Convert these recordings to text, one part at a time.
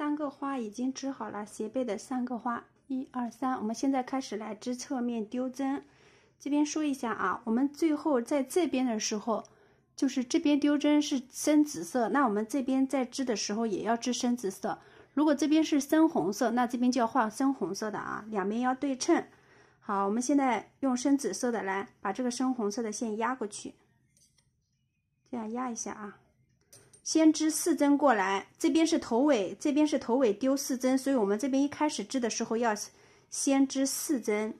三个花已经织好了，斜背的三个花，一、二、三。我们现在开始来织侧面丢针。这边说一下啊，我们最后在这边的时候，就是这边丢针是深紫色，那我们这边在织的时候也要织深紫色。如果这边是深红色，那这边就要换深红色的啊，两边要对称。好，我们现在用深紫色的来把这个深红色的线压过去，这样压一下啊。先织四针过来，这边是头尾，这边是头尾丢四针，所以我们这边一开始织的时候要先织四针，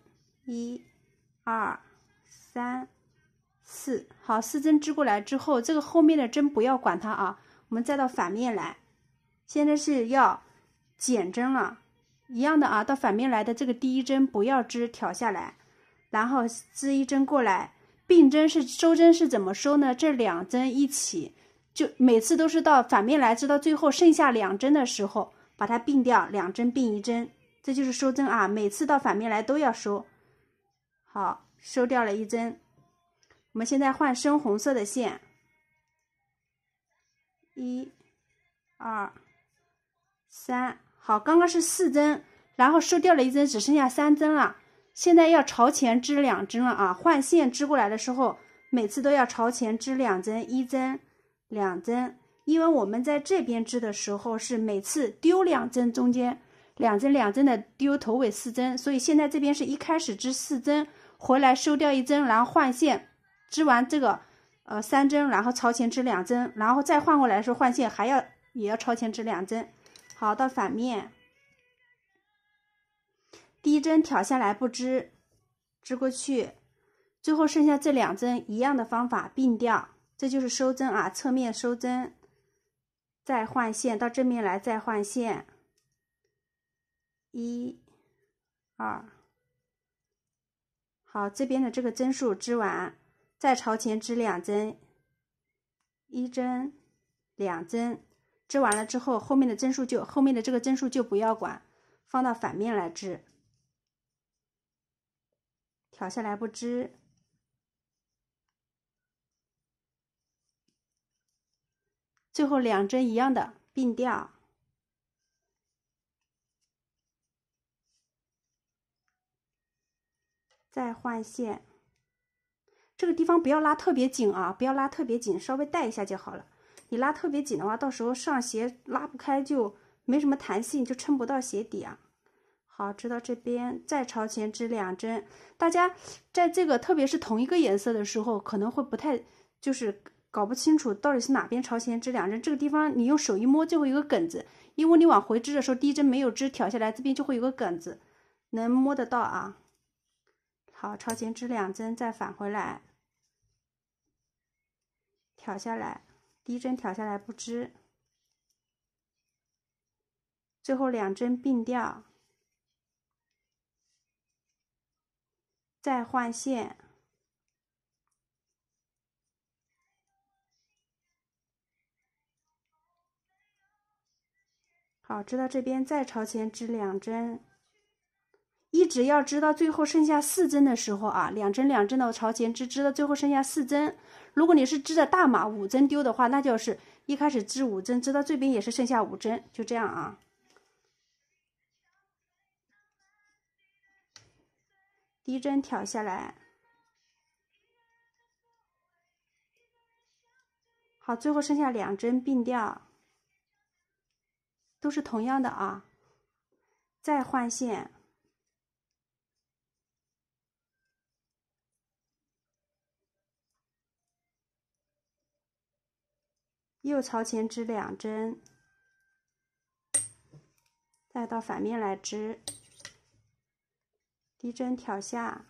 一、二、三、四，好，四针织过来之后，这个后面的针不要管它啊，我们再到反面来，现在是要减针了，一样的啊，到反面来的这个第一针不要织，挑下来，然后织一针过来，并针是收针是怎么收呢？这两针一起。就每次都是到反面来，直到最后剩下两针的时候，把它并掉，两针并一针，这就是收针啊。每次到反面来都要收，好，收掉了一针。我们现在换深红色的线，一、二、三，好，刚刚是四针，然后收掉了一针，只剩下三针了。现在要朝前织两针了啊！换线织过来的时候，每次都要朝前织两针，一针。两针，因为我们在这边织的时候是每次丢两针，中间两针两针的丢头尾四针，所以现在这边是一开始织四针，回来收掉一针，然后换线，织完这个，呃三针，然后朝前织两针，然后再换过来的时候换线还要也要朝前织两针。好，到反面，第一针挑下来不织，织过去，最后剩下这两针一样的方法并掉。这就是收针啊，侧面收针，再换线到正面来再换线。一、二，好，这边的这个针数织完，再朝前织两针，一针、两针，织完了之后，后面的针数就后面的这个针数就不要管，放到反面来织，挑下来不织。最后两针一样的并掉，再换线。这个地方不要拉特别紧啊，不要拉特别紧，稍微带一下就好了。你拉特别紧的话，到时候上鞋拉不开，就没什么弹性，就撑不到鞋底啊。好，织到这边，再朝前织两针。大家在这个特别是同一个颜色的时候，可能会不太就是。搞不清楚到底是哪边朝前织两针，这个地方你用手一摸就会有个梗子，因为你往回织的时候第一针没有织挑下来，这边就会有个梗子，能摸得到啊。好，朝前织两针，再返回来挑下来，第一针挑下来不织，最后两针并掉，再换线。好，织到这边，再朝前织两针，一直要织到最后剩下四针的时候啊，两针两针的朝前织，织到最后剩下四针。如果你是织的大码五针丢的话，那就是一开始织五针，织到这边也是剩下五针，就这样啊。第一针挑下来，好，最后剩下两针并掉。都是同样的啊，再换线，又朝前织两针，再到反面来织，低一针挑下，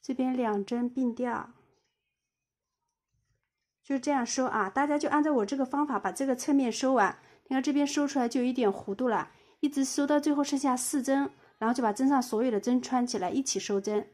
这边两针并掉。就这样收啊，大家就按照我这个方法把这个侧面收完。你看这边收出来就有一点弧度了，一直收到最后剩下四针，然后就把针上所有的针穿起来一起收针。